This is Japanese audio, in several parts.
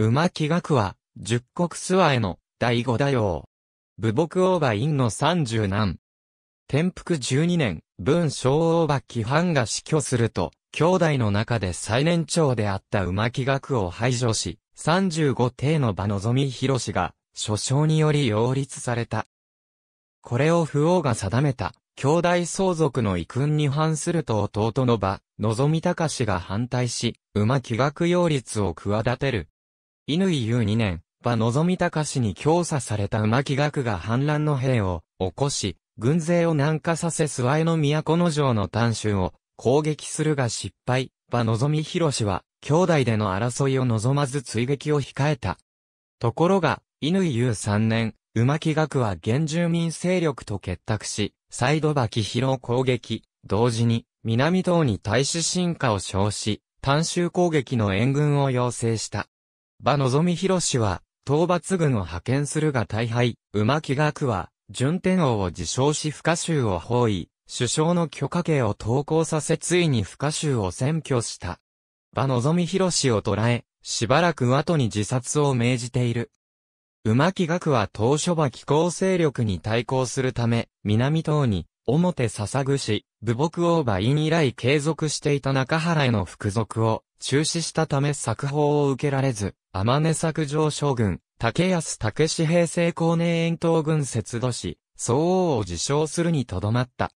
馬木学は、十国諏訪への第五大王。武木王馬院の三十男。天福十二年、文章王馬規範が死去すると、兄弟の中で最年長であった馬木学を排除し、三十五帝の場望み広氏が、諸将により擁立された。これを不王が定めた、兄弟相続の遺訓に反すると弟の場、望み高氏が反対し、馬気学擁立を企てる。乾祐2年、馬望み高氏に強査された馬木学が反乱の兵を起こし、軍勢を南下させ諏訪の都の城の短州を攻撃するが失敗。馬望み広氏は、兄弟での争いを望まず追撃を控えた。ところが、乾祐3年、馬木学は原住民勢力と結託し、再度馬木広攻撃、同時に、南東に大使進化を称し、短州攻撃の援軍を要請した。馬望みろしは、討伐軍を派遣するが大敗、馬木学は、順天王を自称し不可衆を包囲、首相の許可刑を投稿させついに不可衆を占拠した。馬望みろしを捕らえ、しばらく後に自殺を命じている。馬木学は当初馬気候勢力に対抗するため、南東に、表笹ぐし、部木王馬院以来継続していた中原への服属を中止したため作法を受けられず、天根作上将軍、竹安武志平成高年遠東軍節度し、相応を自称するにとどまった。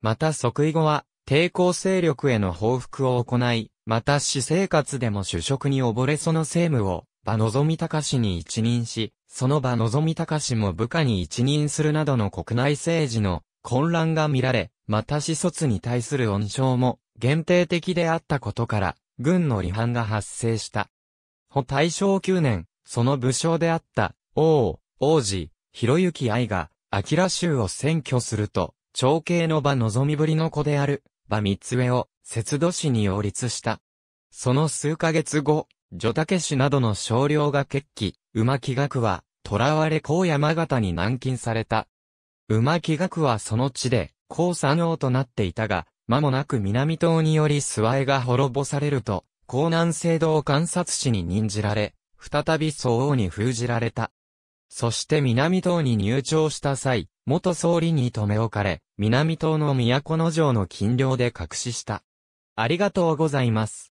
また即位後は、抵抗勢力への報復を行い、また私生活でも主食に溺れその政務を、場望み高氏に一任し、その場望み高氏も部下に一任するなどの国内政治の混乱が見られ、また死卒に対する恩賞も限定的であったことから、軍の離反が発生した。保大正9年、その武将であった、王、王子、広行愛が、明州を占拠すると、長兄の場望みぶりの子である、場三つ上を、節度市に擁立した。その数ヶ月後、女武氏などの少量が決起、馬木学は、囚われ高山形に軟禁された。馬木学はその地で、高山王となっていたが、間もなく南島により諏訪江が滅ぼされると、江南聖堂観察士に任じられ、再び総王に封じられた。そして南島に入庁した際、元総理に留め置かれ、南島の都の城の禁領で隠しした。ありがとうございます。